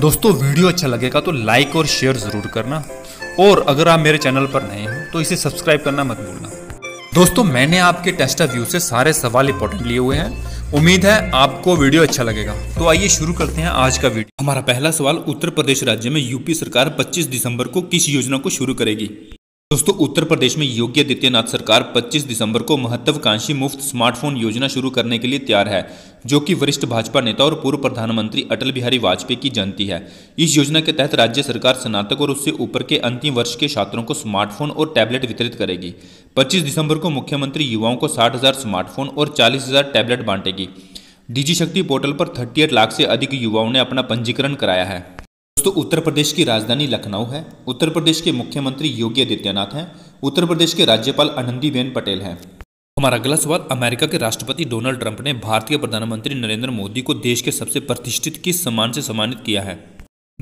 दोस्तों वीडियो अच्छा लगेगा तो लाइक और शेयर ज़रूर करना और अगर आप मेरे चैनल पर नए हो तो इसे सब्सक्राइब करना मत भूलना दोस्तों मैंने आपके टेस्ट ऑफ व्यू से सारे सवाल इंपॉर्टेंट लिए हुए हैं उम्मीद है आपको वीडियो अच्छा लगेगा तो आइए शुरू करते हैं आज का वीडियो हमारा पहला सवाल उत्तर प्रदेश राज्य में यूपी सरकार 25 दिसंबर को किस योजना को शुरू करेगी दोस्तों उत्तर प्रदेश में योगी आदित्यनाथ सरकार 25 दिसंबर को महत्वाकांक्षी मुफ्त स्मार्टफोन योजना शुरू करने के लिए तैयार है जो कि वरिष्ठ भाजपा नेता और पूर्व प्रधानमंत्री अटल बिहारी वाजपेयी की जयंती है इस योजना के तहत राज्य सरकार स्नातक और उससे ऊपर के अंतिम वर्ष के छात्रों को स्मार्टफोन और टैबलेट वितरित करेगी पच्चीस दिसंबर को मुख्यमंत्री युवाओं को साठ स्मार्टफोन और चालीस टैबलेट बांटेगी डिजी शक्ति पोर्टल पर थर्टी लाख से अधिक युवाओं ने अपना पंजीकरण कराया है दोस्तों उत्तर प्रदेश की राजधानी लखनऊ है उत्तर प्रदेश के मुख्यमंत्री योगी आदित्यनाथ हैं उत्तर प्रदेश के राज्यपाल आनंदीबेन पटेल हैं हमारा अगला सवाल अमेरिका के राष्ट्रपति डोनाल्ड ट्रंप ने भारतीय प्रधानमंत्री नरेंद्र मोदी को देश के सबसे प्रतिष्ठित किस सम्मान से सम्मानित किया है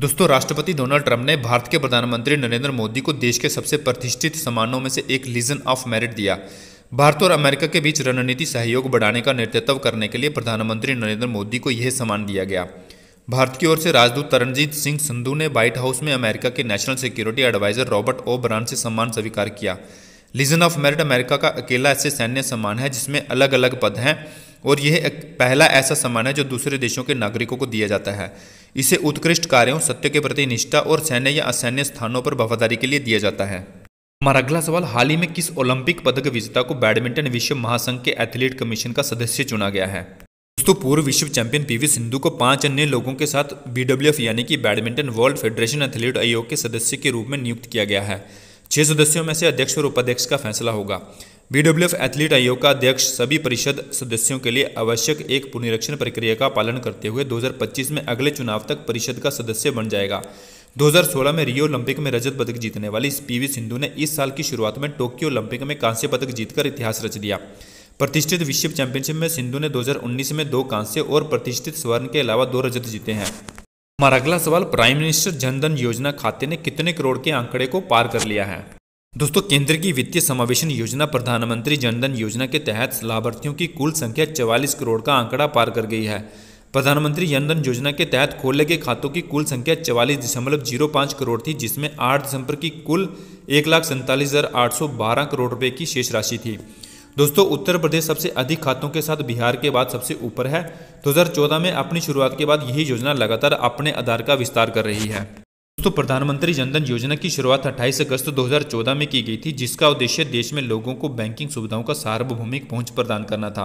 दोस्तों राष्ट्रपति डोनाल्ड ट्रंप ने भारत के प्रधानमंत्री नरेंद्र मोदी को देश के सबसे प्रतिष्ठित सम्मानों में से एक लीजन ऑफ मेरिट दिया भारत और अमेरिका के बीच रणनीति सहयोग बढ़ाने का नेतृत्व करने के लिए प्रधानमंत्री नरेंद्र मोदी को यह सम्मान दिया गया भारत की ओर से राजदूत तरनजीत सिंह संधू ने व्हाइट हाउस में अमेरिका के national security adviser Robert O Brien से सम्मान स्वीकार किया लीजन ऑफ मेरिट अमेरिका का अकेला ऐसे सैन्य सम्मान है जिसमें अलग अलग पद हैं और यह पहला ऐसा सम्मान है जो दूसरे देशों के नागरिकों को दिया जाता है इसे उत्कृष्ट कार्यों सत्य के प्रति निष्ठा और सैन्य या असैन्य स्थानों पर वफादारी के लिए दिया जाता है हमारा अगला सवाल हाल ही में किस ओलंपिक पदक विजेता को बैडमिंटन विश्व महासंघ के एथलीट कमीशन का सदस्य चुना गया है तो पूर्व विश्व चैंपियन पीवी सिंधु को पांच अन्य लोगों के साथ बीडब्ल्यूएफ यानी कि बैडमिंटन वर्ल्ड फेडरेशन एथलीट आयोग के सदस्य के रूप में नियुक्त किया गया है छह सदस्यों में से अध्यक्ष और उपाध्यक्ष का फैसला होगा बीडब्ल्यूएफ एथलीट आयोग का अध्यक्ष सभी परिषद सदस्यों के लिए आवश्यक एक पुनरीक्षण प्रक्रिया का पालन करते हुए 2025 में अगले चुनाव तक परिषद का सदस्य बन जाएगा 2016 में रियो ओलंपिक में रजत पदक जीतने वाली पीवी सिंधु ने इस साल की शुरुआत में टोक्यो ओलंपिक में कांस्य पदक जीतकर इतिहास रच दिया प्रतिष्ठित विश्व चैंपियनशिप में सिंधु ने 2019 में दो कांस्य और प्रतिष्ठित स्वर्ण के अलावा दो रजत जीते हैं हमारा अगला सवाल प्राइम मिनिस्टर जनधन योजना खाते ने कितने करोड़ के आंकड़े को पार कर लिया है दोस्तों केंद्र की वित्तीय समावेशन योजना प्रधानमंत्री जनधन योजना के तहत लाभार्थियों की कुल संख्या चवालीस करोड़ का आंकड़ा पार कर गई है प्रधानमंत्री जनधन योजना के तहत खोले गए खातों की कुल संख्या चवालीस दशमलव जीरो पाँच करोड़ थी जिसमें आठ दिसंबर की कुल एक लाख सैंतालीस हज़ार आठ सौ बारह करोड़ रुपये की शेष राशि थी दोस्तों उत्तर प्रदेश सबसे अधिक खातों के साथ बिहार के बाद सबसे ऊपर है 2014 में अपनी शुरुआत के बाद यही योजना लगातार अपने आधार का विस्तार कर रही है दोस्तों प्रधानमंत्री जनधन योजना की शुरुआत 28 अगस्त 2014 में की गई थी जिसका उद्देश्य देश में लोगों को बैंकिंग सुविधाओं का सार्वभौमिक पहुंच प्रदान करना था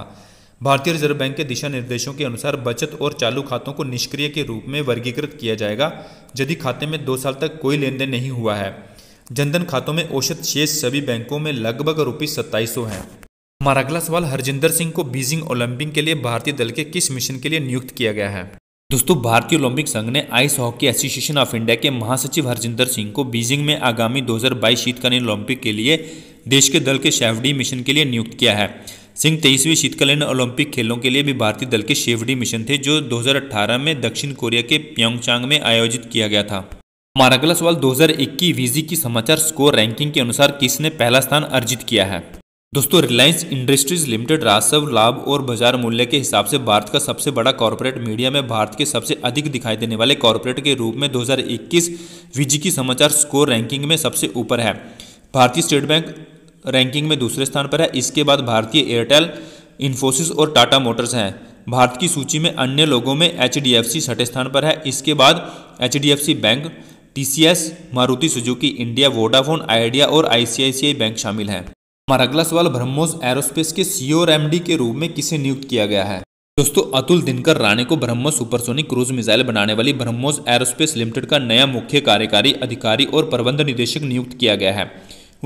भारतीय रिजर्व बैंक के दिशा निर्देशों के अनुसार बचत और चालू खातों को निष्क्रिय के रूप में वर्गीकृत किया जाएगा यदि खाते में दो साल तक कोई लेन देन नहीं हुआ है जनधन खातों में औसत शेष सभी बैंकों में लगभग रुपीज सत्ताईस है हमारा अगला सवाल हरजिंदर सिंह को बीजिंग ओलंपिक के लिए भारतीय दल के किस मिशन के लिए नियुक्त किया गया है दोस्तों भारतीय ओलंपिक संघ ने ice hockey association of India के महासचिव हरजिंदर सिंह को बीजिंग में आगामी 2022 शीतकालीन ओलंपिक के लिए देश के दल के शेफडी मिशन के लिए नियुक्त किया है सिंह तेईसवीं शीतकालीन ओलंपिक खेलों के लिए भी भारतीय दल के शेफडी मिशन थे जो दो में दक्षिण कोरिया के प्योंगचांग में आयोजित किया गया था हमारा अगला सवाल दो हजार की समाचार स्कोर रैंकिंग के अनुसार किसने पहला स्थान अर्जित किया है दोस्तों रिलायंस इंडस्ट्रीज लिमिटेड राजस्व लाभ और बाजार मूल्य के हिसाब से भारत का सबसे बड़ा कॉरपोरेट मीडिया में भारत के सबसे अधिक दिखाई देने वाले कॉरपोरेट के रूप में 2021 विजी की समाचार स्कोर रैंकिंग में सबसे ऊपर है भारतीय स्टेट बैंक रैंकिंग में दूसरे स्थान पर है इसके बाद भारतीय एयरटेल इन्फोसिस और टाटा मोटर्स हैं भारत की सूची में अन्य लोगों में एच छठे स्थान पर है इसके बाद H bank T Maruti Suzuki India Vodafone Idea और आई बैंक शामिल हैं हमारा अगला सवाल ब्रह्मोस एरोस्पेस के सीओ एमडी के रूप में किसे नियुक्त किया गया है दोस्तों अतुल दिनकर राणे को ब्रह्मोस सुपरसोनिक क्रूज मिसाइल बनाने वाली ब्रह्मोस एरोस्पेस लिमिटेड का नया मुख्य कार्यकारी अधिकारी और प्रबंध निदेशक नियुक्त किया गया है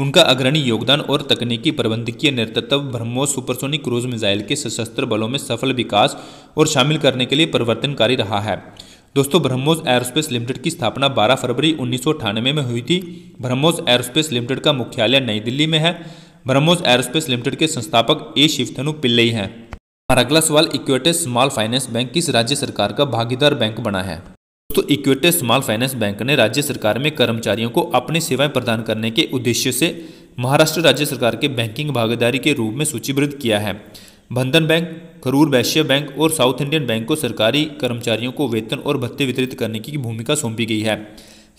उनका अग्रणी योगदान और तकनीकी प्रबंधकीय नेतृत्व ब्रह्मोस सुपरसोनिक क्रूज मिसाइल के सशस्त्र बलों में सफल विकास और शामिल करने के लिए परिवर्तनकारी रहा है दोस्तों ब्रह्मोस एरोस्पेस लिमिटेड की स्थापना 12 फरवरी उन्नीस में हुई थी ब्रह्मोस एरोस्पेस लिमिटेड का मुख्यालय नई दिल्ली में है ब्रह्मोस एरोस्पेस लिमिटेड के संस्थापक ए शिवथनु पिल्लई हैं हमारा अगला सवाल इक्वेटेस स्मॉल फाइनेंस बैंक किस राज्य सरकार का भागीदार बैंक बना है दोस्तों इक्विटे स्मॉल फाइनेंस बैंक ने राज्य सरकार में कर्मचारियों को अपनी सेवाएं प्रदान करने के उद्देश्य से महाराष्ट्र राज्य सरकार के बैंकिंग भागीदारी के रूप में सूचीबद्ध किया है बंधन बैंक करूर वैश्य बैंक और साउथ इंडियन बैंक को सरकारी कर्मचारियों को वेतन और भत्ते वितरित करने की भूमिका सौंपी गई है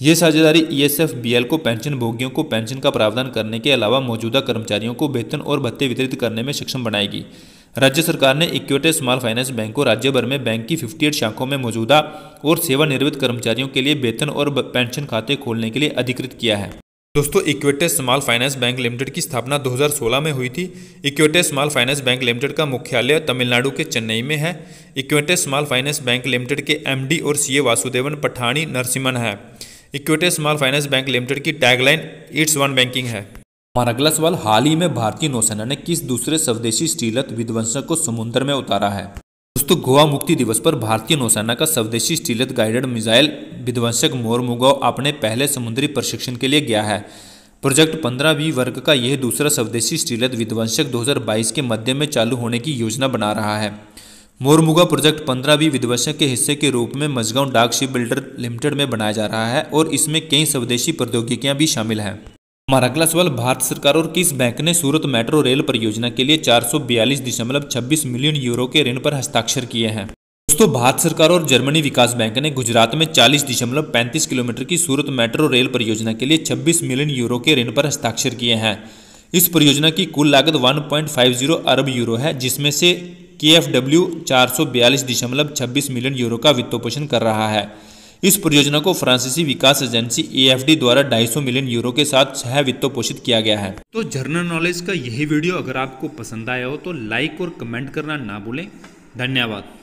ये साझेदारी ईएसएफ e बीएल को पेंशन भोगियों को पेंशन का प्रावधान करने के अलावा मौजूदा कर्मचारियों को वेतन और भत्ते वितरित करने में सक्षम बनाएगी राज्य सरकार ने इक्विटी स्मॉल फाइनेंस बैंक को राज्य भर में बैंक की 58 शाखाओं में मौजूदा और सेवानिवृत्त कर्मचारियों के लिए वेतन और पेंशन खाते खोलने के लिए अधिकृत किया है दोस्तों Equitas small finance bank limited की स्थापना 2016 में हुई थी Equitas small finance bank limited का मुख्यालय तमिलनाडु के चेन्नई में है Equitas small finance bank limited के एमडी और सीए वासुदेवन पठानी नरसिम्हन है equity small finance bank limited की टैगलाइन इट्स वन बैंकिंग है हमारा अगला सवाल हाल ही में भारतीय नौसेना ने किस दूसरे स्वदेशी स्टीलत विध्वंसक को समुद्र में उतारा है दोस्तों गोवा मुक्ति दिवस पर भारतीय नौसेना का स्वदेशी स्टीलत गाइडेड मिसाइल विध्वंसक मोरमुगाव अपने पहले समुद्री प्रशिक्षण के लिए गया है प्रोजेक्ट 15 बी वर्ग का यह दूसरा स्वदेशी स्टीलत विध्वंसक 2022 के मध्य में चालू होने की योजना बना रहा है मोरमुगा प्रोजेक्ट पंद्रह भी विध्वंसक के हिस्से के रूप में मजगांव डाक शिप बिल्डर लिमिटेड में बनाया जा रहा है और इसमें कई स्वदेशी प्रौद्योगिकियां भी शामिल हैं हमारा अगला सवाल भारत सरकार और किस बैंक ने सूरत मेट्रो रेल परियोजना के लिए चार मिलियन यूरो के ऋण पर हस्ताक्षर किए हैं दोस्तों भारत सरकार और जर्मनी विकास बैंक ने गुजरात में चालीस किलोमीटर की सूरत मेट्रो रेल परियोजना के लिए छब्बीस मिलियन यूरो के ऋण पर हस्ताक्षर किए हैं इस परियोजना की कुल लागत 1.50 अरब यूरो है जिसमें से के एफ डब्ल्यू मिलियन यूरो का वित्तपोषण कर रहा है इस परियोजना को फ्रांसीसी विकास एजेंसी ए द्वारा 250 मिलियन यूरो के साथ सह पोषित किया गया है तो जर्नल नॉलेज का यही वीडियो अगर आपको पसंद आया हो तो लाइक और कमेंट करना ना भूलें धन्यवाद